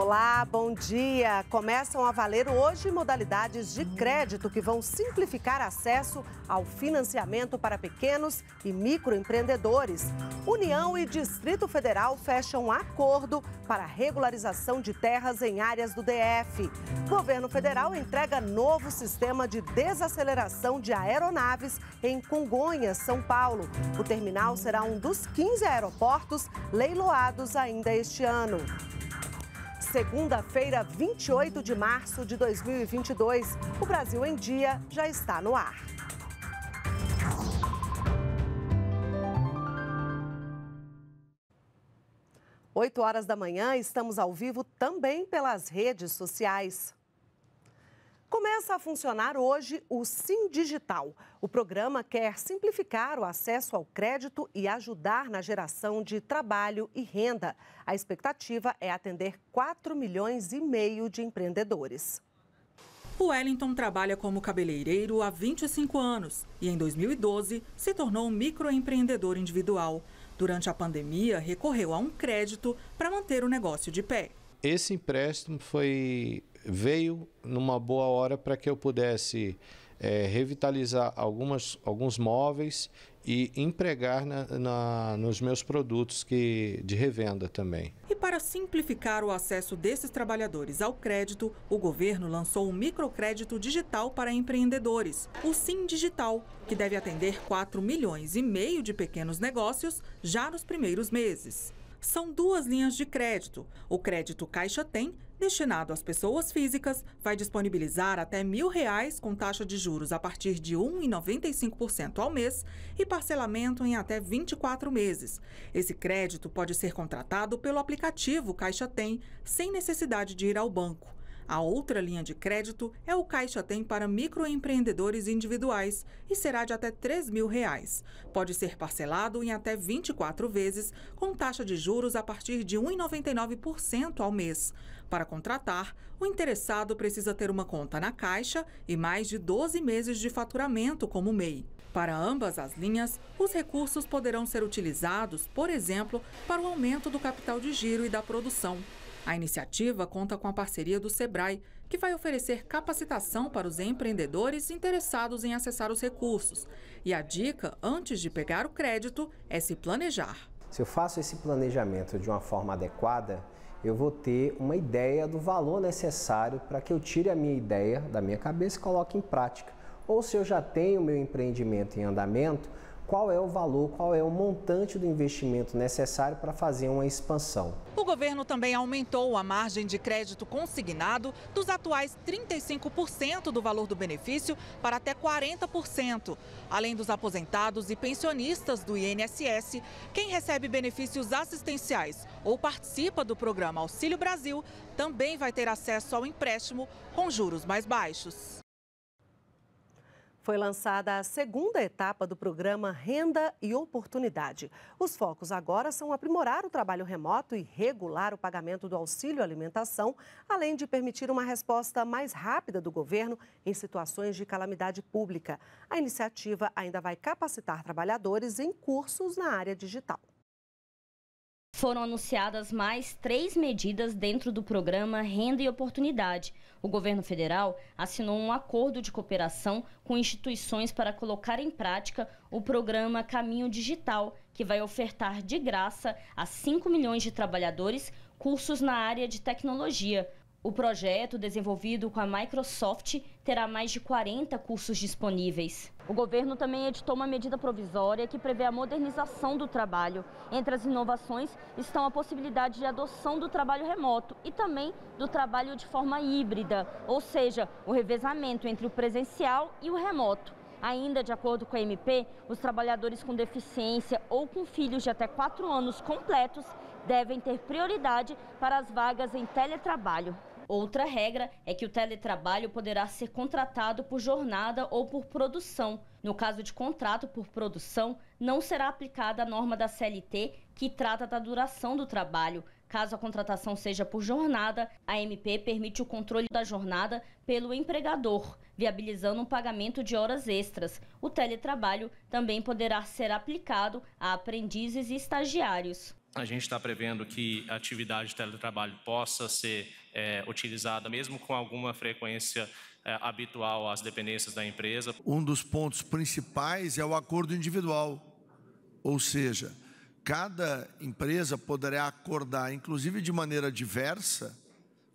Olá, bom dia! Começam a valer hoje modalidades de crédito que vão simplificar acesso ao financiamento para pequenos e microempreendedores. União e Distrito Federal fecham acordo para regularização de terras em áreas do DF. Governo Federal entrega novo sistema de desaceleração de aeronaves em Congonhas, São Paulo. O terminal será um dos 15 aeroportos leiloados ainda este ano segunda-feira, 28 de março de 2022. O Brasil em Dia já está no ar. Oito horas da manhã, estamos ao vivo também pelas redes sociais. Começa a funcionar hoje o Sim Digital. O programa quer simplificar o acesso ao crédito e ajudar na geração de trabalho e renda. A expectativa é atender 4 milhões e meio de empreendedores. O Wellington trabalha como cabeleireiro há 25 anos e, em 2012, se tornou microempreendedor individual. Durante a pandemia, recorreu a um crédito para manter o negócio de pé esse empréstimo foi veio numa boa hora para que eu pudesse é, revitalizar algumas, alguns móveis e empregar na, na, nos meus produtos que, de revenda também. E para simplificar o acesso desses trabalhadores ao crédito, o governo lançou um microcrédito digital para empreendedores, o Sim Digital, que deve atender 4 milhões e meio de pequenos negócios já nos primeiros meses são duas linhas de crédito. O crédito Caixa Tem, destinado às pessoas físicas, vai disponibilizar até mil reais com taxa de juros a partir de 1,95% ao mês e parcelamento em até 24 meses. Esse crédito pode ser contratado pelo aplicativo Caixa Tem, sem necessidade de ir ao banco. A outra linha de crédito é o Caixa Tem para microempreendedores individuais e será de até R$ 3 mil. Reais. Pode ser parcelado em até 24 vezes, com taxa de juros a partir de 1,99% ao mês. Para contratar, o interessado precisa ter uma conta na Caixa e mais de 12 meses de faturamento como MEI. Para ambas as linhas, os recursos poderão ser utilizados, por exemplo, para o aumento do capital de giro e da produção. A iniciativa conta com a parceria do Sebrae, que vai oferecer capacitação para os empreendedores interessados em acessar os recursos. E a dica, antes de pegar o crédito, é se planejar. Se eu faço esse planejamento de uma forma adequada, eu vou ter uma ideia do valor necessário para que eu tire a minha ideia da minha cabeça e coloque em prática. Ou se eu já tenho meu empreendimento em andamento, qual é o valor, qual é o montante do investimento necessário para fazer uma expansão. O governo também aumentou a margem de crédito consignado dos atuais 35% do valor do benefício para até 40%. Além dos aposentados e pensionistas do INSS, quem recebe benefícios assistenciais ou participa do programa Auxílio Brasil também vai ter acesso ao empréstimo com juros mais baixos. Foi lançada a segunda etapa do programa Renda e Oportunidade. Os focos agora são aprimorar o trabalho remoto e regular o pagamento do auxílio alimentação, além de permitir uma resposta mais rápida do governo em situações de calamidade pública. A iniciativa ainda vai capacitar trabalhadores em cursos na área digital foram anunciadas mais três medidas dentro do programa Renda e Oportunidade. O governo federal assinou um acordo de cooperação com instituições para colocar em prática o programa Caminho Digital, que vai ofertar de graça a 5 milhões de trabalhadores cursos na área de tecnologia. O projeto, desenvolvido com a Microsoft, terá mais de 40 cursos disponíveis. O governo também editou uma medida provisória que prevê a modernização do trabalho. Entre as inovações estão a possibilidade de adoção do trabalho remoto e também do trabalho de forma híbrida, ou seja, o revezamento entre o presencial e o remoto. Ainda de acordo com a MP, os trabalhadores com deficiência ou com filhos de até 4 anos completos devem ter prioridade para as vagas em teletrabalho. Outra regra é que o teletrabalho poderá ser contratado por jornada ou por produção. No caso de contrato por produção, não será aplicada a norma da CLT que trata da duração do trabalho. Caso a contratação seja por jornada, a MP permite o controle da jornada pelo empregador, viabilizando um pagamento de horas extras. O teletrabalho também poderá ser aplicado a aprendizes e estagiários a gente está prevendo que a atividade de teletrabalho possa ser é, utilizada, mesmo com alguma frequência é, habitual às dependências da empresa. Um dos pontos principais é o acordo individual, ou seja, cada empresa poderá acordar, inclusive de maneira diversa,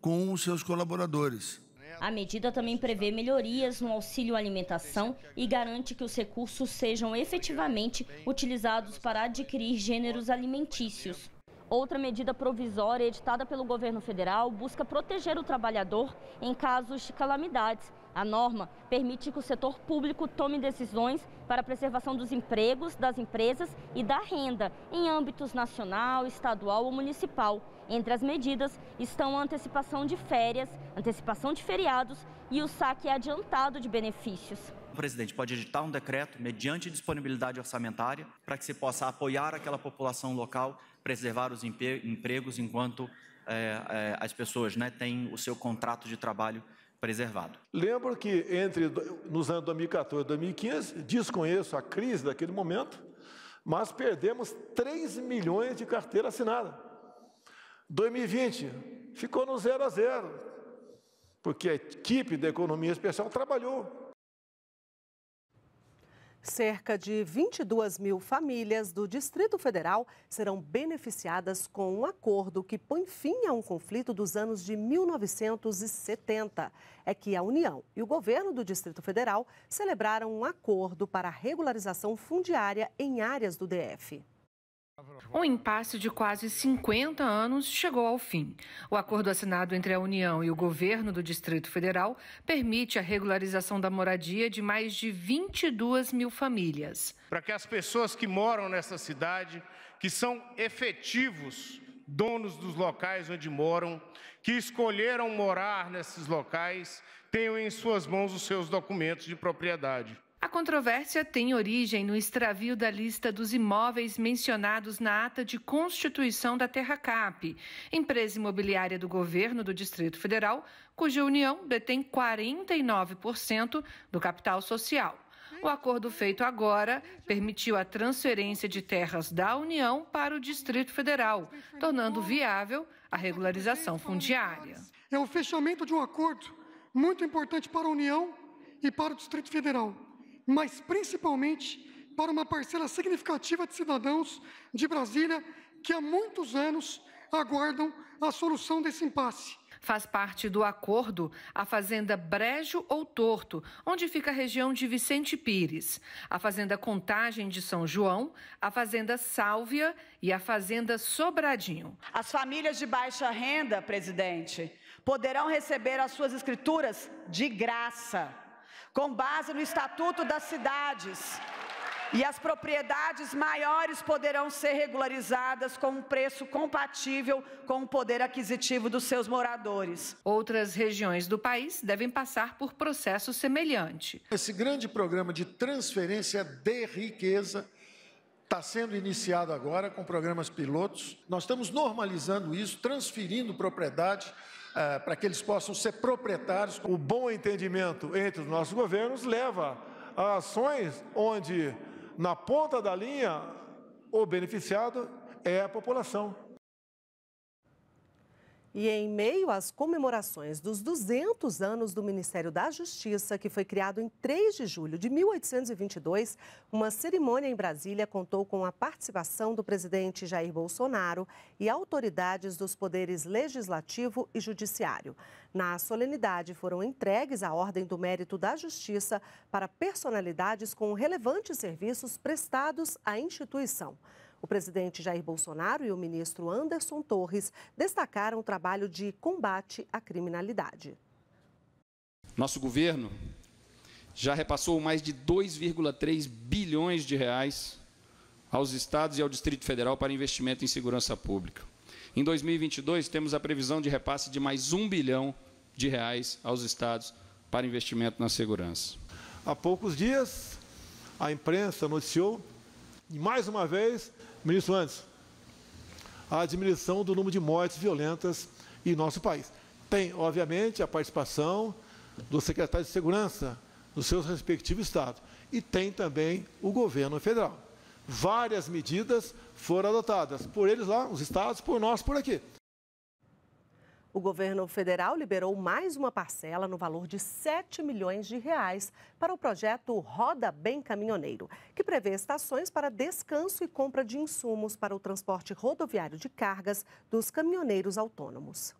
com os seus colaboradores. A medida também prevê melhorias no auxílio alimentação e garante que os recursos sejam efetivamente utilizados para adquirir gêneros alimentícios. Outra medida provisória editada pelo governo federal busca proteger o trabalhador em casos de calamidades, a norma permite que o setor público tome decisões para a preservação dos empregos, das empresas e da renda em âmbitos nacional, estadual ou municipal. Entre as medidas estão a antecipação de férias, antecipação de feriados e o saque adiantado de benefícios. O presidente pode editar um decreto mediante disponibilidade orçamentária para que se possa apoiar aquela população local, preservar os empregos enquanto é, é, as pessoas né, têm o seu contrato de trabalho preservado. Lembro que entre nos anos 2014 e 2015, desconheço a crise daquele momento, mas perdemos 3 milhões de carteira assinada. 2020 ficou no zero a zero, porque a equipe da economia especial trabalhou. Cerca de 22 mil famílias do Distrito Federal serão beneficiadas com um acordo que põe fim a um conflito dos anos de 1970. É que a União e o governo do Distrito Federal celebraram um acordo para regularização fundiária em áreas do DF. Um impasse de quase 50 anos chegou ao fim. O acordo assinado entre a União e o governo do Distrito Federal permite a regularização da moradia de mais de 22 mil famílias. Para que as pessoas que moram nessa cidade, que são efetivos donos dos locais onde moram, que escolheram morar nesses locais, tenham em suas mãos os seus documentos de propriedade. A controvérsia tem origem no extravio da lista dos imóveis mencionados na ata de constituição da Terra Cap, empresa imobiliária do governo do Distrito Federal, cuja União detém 49% do capital social. O acordo feito agora permitiu a transferência de terras da União para o Distrito Federal, tornando viável a regularização fundiária. É o fechamento de um acordo muito importante para a União e para o Distrito Federal mas principalmente para uma parcela significativa de cidadãos de Brasília que há muitos anos aguardam a solução desse impasse. Faz parte do acordo a Fazenda Brejo ou Torto, onde fica a região de Vicente Pires, a Fazenda Contagem de São João, a Fazenda Sálvia e a Fazenda Sobradinho. As famílias de baixa renda, presidente, poderão receber as suas escrituras de graça com base no Estatuto das Cidades. E as propriedades maiores poderão ser regularizadas com um preço compatível com o poder aquisitivo dos seus moradores. Outras regiões do país devem passar por processo semelhante. Esse grande programa de transferência de riqueza está sendo iniciado agora com programas pilotos. Nós estamos normalizando isso, transferindo propriedade ah, para que eles possam ser proprietários. O bom entendimento entre os nossos governos leva a ações onde, na ponta da linha, o beneficiado é a população. E em meio às comemorações dos 200 anos do Ministério da Justiça, que foi criado em 3 de julho de 1822, uma cerimônia em Brasília contou com a participação do presidente Jair Bolsonaro e autoridades dos poderes legislativo e judiciário. Na solenidade foram entregues a Ordem do Mérito da Justiça para personalidades com relevantes serviços prestados à instituição. O presidente Jair Bolsonaro e o ministro Anderson Torres destacaram o trabalho de combate à criminalidade. Nosso governo já repassou mais de 2,3 bilhões de reais aos estados e ao Distrito Federal para investimento em segurança pública. Em 2022, temos a previsão de repasse de mais um bilhão de reais aos estados para investimento na segurança. Há poucos dias, a imprensa noticiou, mais uma vez, ministro antes, a diminuição do número de mortes violentas em nosso país. Tem, obviamente, a participação do secretário de Segurança dos seus respectivos estados e tem também o governo federal. Várias medidas foram adotadas por eles lá, os estados, por nós, por aqui. O governo federal liberou mais uma parcela no valor de 7 milhões de reais para o projeto Roda Bem Caminhoneiro, que prevê estações para descanso e compra de insumos para o transporte rodoviário de cargas dos caminhoneiros autônomos.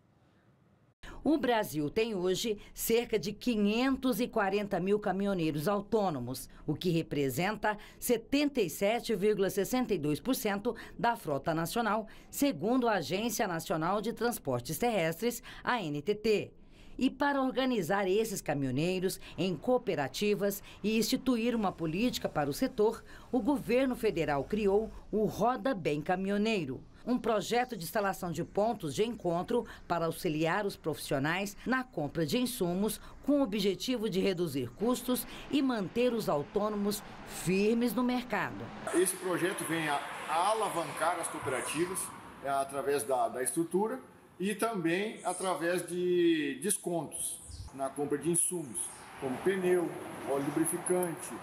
O Brasil tem hoje cerca de 540 mil caminhoneiros autônomos, o que representa 77,62% da frota nacional, segundo a Agência Nacional de Transportes Terrestres, a NTT e para organizar esses caminhoneiros em cooperativas e instituir uma política para o setor, o governo federal criou o Roda Bem Caminhoneiro um projeto de instalação de pontos de encontro para auxiliar os profissionais na compra de insumos com o objetivo de reduzir custos e manter os autônomos firmes no mercado. Esse projeto vem a, alavancar as cooperativas é, através da, da estrutura e também através de descontos na compra de insumos, como pneu, óleo lubrificante,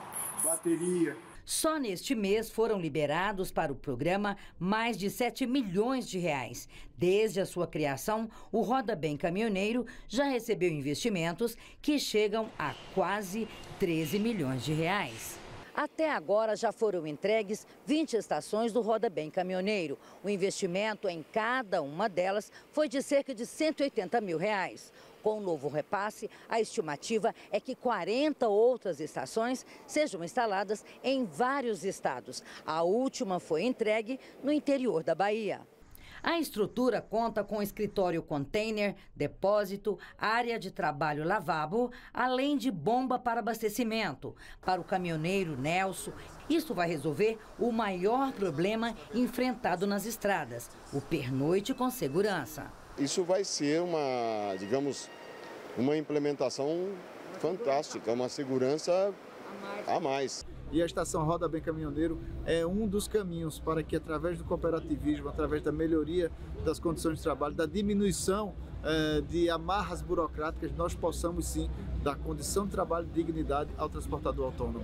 bateria, só neste mês foram liberados para o programa mais de 7 milhões de reais. Desde a sua criação, o Roda Bem Caminhoneiro já recebeu investimentos que chegam a quase 13 milhões de reais. Até agora já foram entregues 20 estações do Roda Bem Caminhoneiro. O investimento em cada uma delas foi de cerca de 180 mil reais. Com o novo repasse, a estimativa é que 40 outras estações sejam instaladas em vários estados. A última foi entregue no interior da Bahia. A estrutura conta com escritório container, depósito, área de trabalho lavabo, além de bomba para abastecimento. Para o caminhoneiro Nelson, isso vai resolver o maior problema enfrentado nas estradas: o pernoite com segurança isso vai ser uma, digamos, uma implementação fantástica, uma segurança a mais. E a estação Roda Bem Caminhoneiro é um dos caminhos para que, através do cooperativismo, através da melhoria das condições de trabalho, da diminuição eh, de amarras burocráticas, nós possamos sim dar condição de trabalho e dignidade ao transportador autônomo.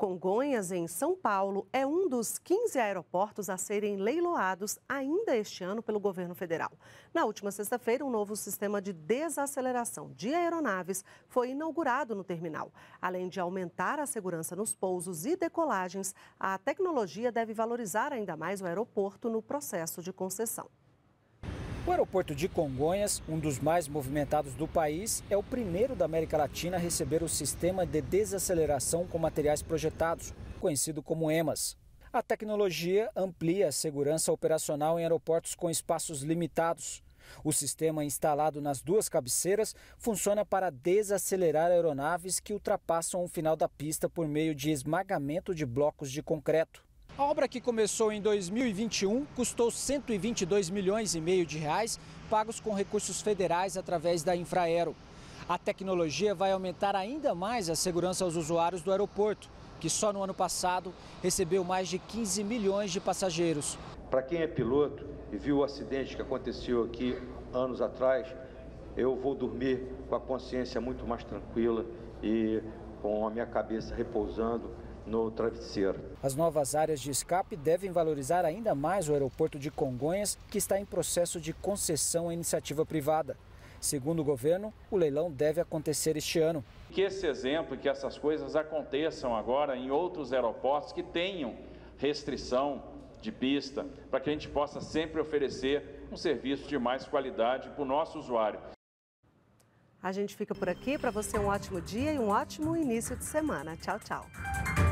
Congonhas, em São Paulo, é um dos 15 aeroportos a serem leiloados ainda este ano pelo governo federal. Na última sexta-feira, um novo sistema de desaceleração de aeronaves foi inaugurado no terminal. Além de aumentar a segurança nos pousos e decolagens, a tecnologia deve valorizar ainda mais o aeroporto no processo de concessão. O aeroporto de Congonhas, um dos mais movimentados do país, é o primeiro da América Latina a receber o sistema de desaceleração com materiais projetados, conhecido como EMAS. A tecnologia amplia a segurança operacional em aeroportos com espaços limitados. O sistema instalado nas duas cabeceiras funciona para desacelerar aeronaves que ultrapassam o final da pista por meio de esmagamento de blocos de concreto. A obra que começou em 2021 custou 122 milhões e meio de reais, pagos com recursos federais através da Infraero. A tecnologia vai aumentar ainda mais a segurança aos usuários do aeroporto, que só no ano passado recebeu mais de 15 milhões de passageiros. Para quem é piloto e viu o acidente que aconteceu aqui anos atrás, eu vou dormir com a consciência muito mais tranquila e com a minha cabeça repousando no travesseiro. As novas áreas de escape devem valorizar ainda mais o aeroporto de Congonhas, que está em processo de concessão à iniciativa privada. Segundo o governo, o leilão deve acontecer este ano. Que esse exemplo, que essas coisas aconteçam agora em outros aeroportos que tenham restrição de pista, para que a gente possa sempre oferecer um serviço de mais qualidade para o nosso usuário. A gente fica por aqui. Para você, um ótimo dia e um ótimo início de semana. Tchau, tchau.